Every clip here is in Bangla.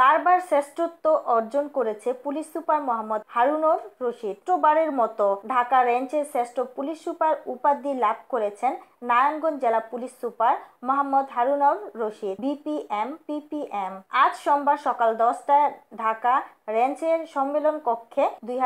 বারবার শ্রেষ্ঠত্ব অর্জন করেছে পুলিশ সুপার মোহাম্মদ হারুনর রশিদ টোবারের মতো ঢাকা রেঞ্জের শ্রেষ্ঠ পুলিশ সুপার উপাধি লাভ করেছেন নারায়ণগঞ্জ জেলা police super Mohammad Harunur Rashid BPM PPM আজ সোমবার সকাল দশটায় ঢাকা রেঞ্জের সম্মেলন কক্ষে দুই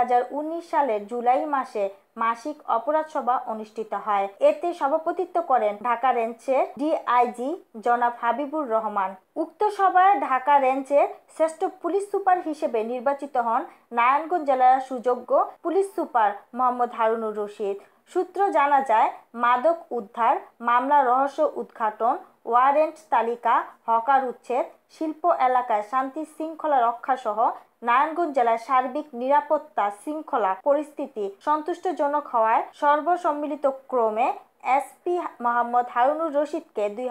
সালের জুলাই মাসে মাসিক অপরাধ সভা অনুষ্ঠিত হয় এতে সভাপতিত্ব করেন ঢাকা রেঞ্চের ডিআইজি জনাব হাবিবুর রহমান উক্ত সভায় ঢাকা রেঞ্চের শ্রেষ্ঠ পুলিশ সুপার হিসেবে নির্বাচিত হন নারায়ণগঞ্জ জেলার সুযোগ্য পুলিশ সুপার মোহাম্মদ হারুনুর রশিদ সূত্র জানা যায় মাদক উদ্ধার মামলা রহস্য উদ্ঘাটন ওয়ারেন্ট তালিকা হকার উচ্ছেদ শিল্প এলাকায় শান্তি শৃঙ্খলা রক্ষাসহ নারায়ণগঞ্জ জেলার সার্বিক নিরাপত্তা শৃঙ্খলা পরিস্থিতি সন্তুষ্টজনক হওয়ায় সর্বসম্মিলিত ক্রমে এসপি মোহাম্মদ হারুনুর রশিদকে দুই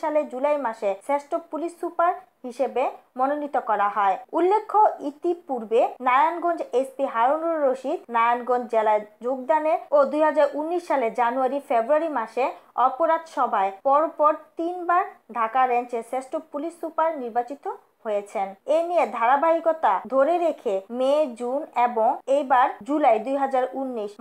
সালে জুলাই মাসে শ্রেষ্ঠ পুলিশ সুপার হিসেবে মনোনীত করা হয় উল্লেখ্য ইতিপূর্বে নারায়ণগঞ্জ এসপি হারুনুর রশিদ নারায়ণগঞ্জ জেলায় যোগদানের ও দুই সালে জানুয়ারি ফেব্রুয়ারি মাসে অপরাধ সভায় পরপর তিনবার ঢাকা রেঞ্জের শ্রেষ্ঠ পুলিশ সুপার নির্বাচিত হয়েছেন এ নিয়ে ধারাবাহিকতা ধরে রেখে মে জুন এবং এইবার জুলাই দুই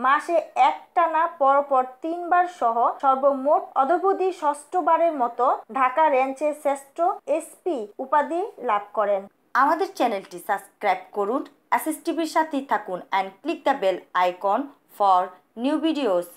মাসে একটানা পরপর তিনবার সহ সর্বমোট অদবধি ষষ্ঠবারের মতো ঢাকা রেঞ্চে শ্রেষ্ঠ এসপি উপাধি লাভ করেন আমাদের চ্যানেলটি সাবস্ক্রাইব করুন অ্যাসিস টিভির থাকুন and click the bell icon for new videos